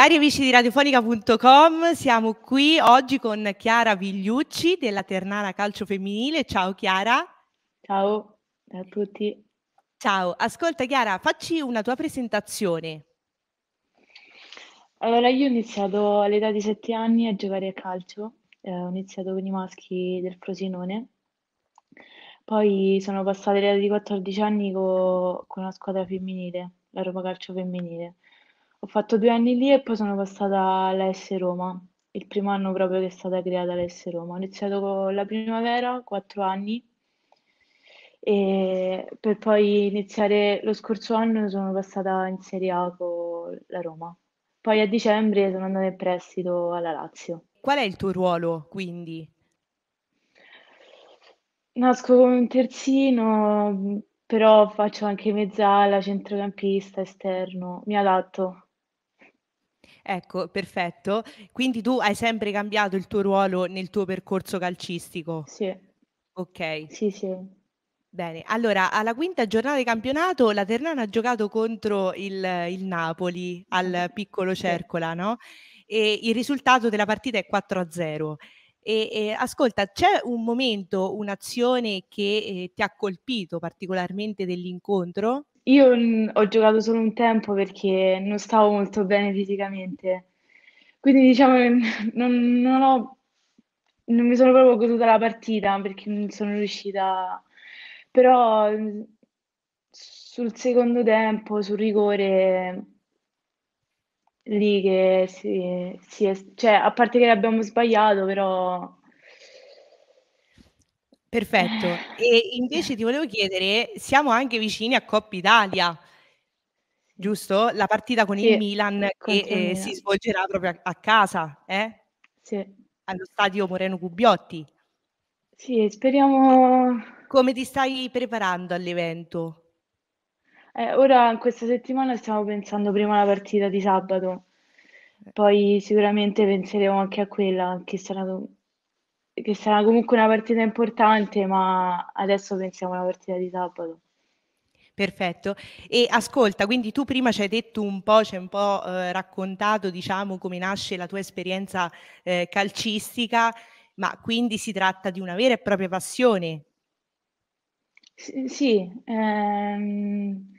Cari amici di radiofonica.com, siamo qui oggi con Chiara Vigliucci della Ternana Calcio Femminile. Ciao Chiara. Ciao a tutti. Ciao, ascolta Chiara, facci una tua presentazione. Allora, io ho iniziato all'età di 7 anni a giocare a calcio, eh, ho iniziato con i maschi del Frosinone, poi sono passata all'età di 14 anni co- con la squadra femminile, la Roma Calcio Femminile. Ho fatto due anni lì e poi sono passata alla S Roma, il primo anno proprio che è stata creata la S Roma. Ho iniziato con la primavera, quattro anni, e per poi iniziare lo scorso anno sono passata in Serie A con la Roma. Poi a dicembre sono andata in prestito alla Lazio. Qual è il tuo ruolo quindi? Nasco come un terzino, però faccio anche mezzala, centrocampista, esterno, mi adatto. Ecco, perfetto. Quindi tu hai sempre cambiato il tuo ruolo nel tuo percorso calcistico? Sì, Ok, sì, sì. bene. Allora, alla quinta giornata di campionato la Ternana ha giocato contro il, il Napoli al piccolo Cercola, no? E il risultato della partita è 4-0. E, e ascolta, c'è un momento, un'azione che eh, ti ha colpito particolarmente dell'incontro? Io ho giocato solo un tempo perché non stavo molto bene fisicamente, quindi diciamo che non, non ho, non mi sono proprio goduta la partita perché non sono riuscita, però sul secondo tempo, sul rigore, lì che si, si è, cioè a parte che l'abbiamo sbagliato, però Perfetto. E invece ti volevo chiedere, siamo anche vicini a Coppa Italia, giusto? La partita con sì, il Milan che eh, si svolgerà proprio a, a casa, eh? Sì. Allo stadio Moreno Cubiotti. Sì, speriamo. Come ti stai preparando all'evento? Eh, ora, questa settimana stiamo pensando prima alla partita di sabato, eh. poi sicuramente penseremo anche a quella, che sarà che sarà comunque una partita importante, ma adesso pensiamo alla partita di sabato. Perfetto. E ascolta, quindi tu prima ci hai detto un po', ci hai un po' eh, raccontato, diciamo, come nasce la tua esperienza eh, calcistica, ma quindi si tratta di una vera e propria passione. S- sì, ehm,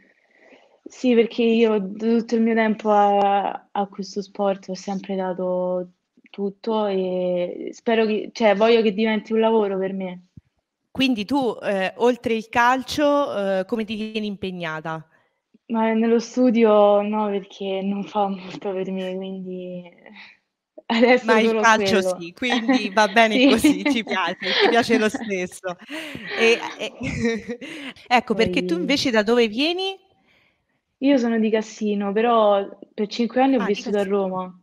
sì, perché io tutto il mio tempo a, a questo sport ho sempre dato tutto e spero che, cioè, voglio che diventi un lavoro per me. Quindi tu, eh, oltre il calcio, eh, come ti tieni impegnata? Ma nello studio no, perché non fa molto per me, quindi adesso Ma il calcio quello. sì, quindi va bene sì. così, ci piace, ci piace lo stesso. E, e... ecco, Poi... perché tu invece da dove vieni? Io sono di Cassino, però per cinque anni ho ah, vissuto a Roma.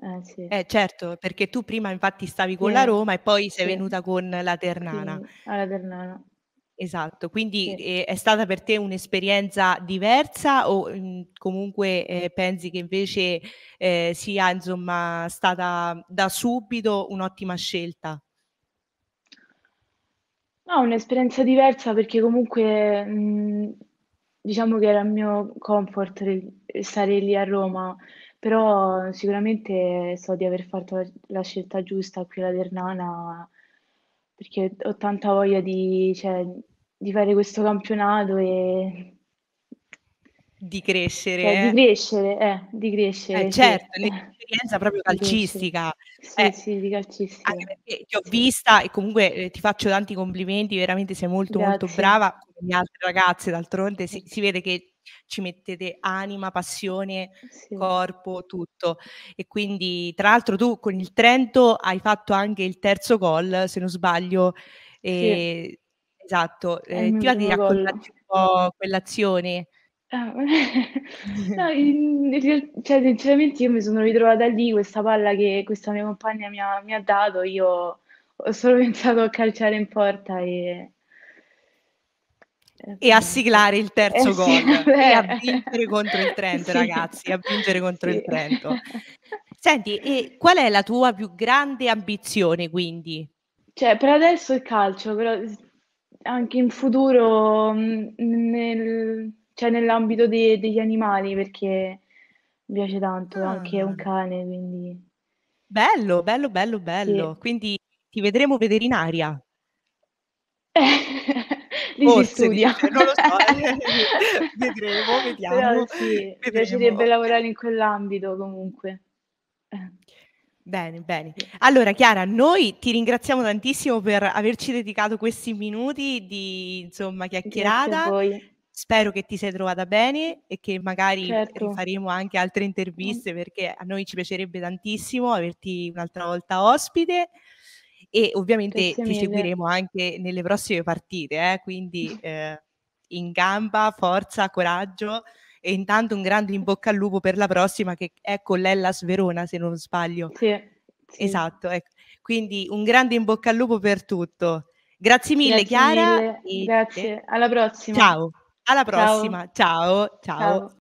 Eh sì. Eh certo, perché tu prima infatti stavi con la Roma e poi sei sì. venuta con la Ternana. Sì, alla Ternana. Esatto, quindi, Sì. ehm, è stata per te un'esperienza diversa o, mhmm, comunque, ehm, pensi che invece, ehm, sia insomma stata da subito un'ottima scelta? No, un'esperienza diversa perché comunque, mhmm, diciamo che era il mio comfort stare lì a Roma. Però sicuramente so di aver fatto la scelta giusta qui alla Ternana, perché ho tanta voglia di cioè, di fare questo campionato e Di cioè di crescere, eh. crescere, eh, di crescere, eh, sì. certo, l'esperienza proprio calcistica. Sì, Eh, sì, di anche calcistica. perché ti ho vista e comunque, eh, ti faccio tanti complimenti, veramente sei molto molto brava, come le altre ragazze d'altronde si si vede che ci mettete anima, passione, sì. corpo, tutto. E quindi, tra l'altro, tu con il Trento hai fatto anche il terzo gol, se non sbaglio. E... Sì. Esatto, eh, ti va di raccontarci un po' quell'azione? Ah, no, in, in, cioè, sinceramente io mi sono ritrovata lì, questa palla che questa mia compagna mi ha, mi ha dato, io ho solo pensato a calciare in porta e eh, e a siglare il terzo eh, gol sì, e a vincere contro il Trento, sì. ragazzi, a vincere contro sì. il Trento. Senti, qual è la tua più grande ambizione quindi? Cioè, per adesso il calcio, però anche in futuro mm, nel, cioè nell'ambito de, degli animali, perché mi piace tanto, ah. anche un cane, quindi... Bello, bello, bello, bello. Quindi ti vedremo veterinaria. Lì si studia. Dice, non lo so, vedremo, vediamo. Però sì, vedremo. piacerebbe lavorare in quell'ambito comunque. Bene, bene. Allora Chiara, noi ti ringraziamo tantissimo per averci dedicato questi minuti di insomma chiacchierata. Spero che ti sei trovata bene e che magari certo. faremo anche altre interviste perché a noi ci piacerebbe tantissimo averti un'altra volta ospite e ovviamente ti seguiremo anche nelle prossime partite, eh? quindi eh, in gamba, forza, coraggio e intanto un grande in bocca al lupo per la prossima che è con l'Ellas Verona se non sbaglio. Sì. Sì. Esatto, ecco. quindi un grande in bocca al lupo per tutto. Grazie mille Grazie Chiara. Mille. Eh, Grazie, alla prossima. Ciao, alla prossima. ciao. ciao. ciao. ciao.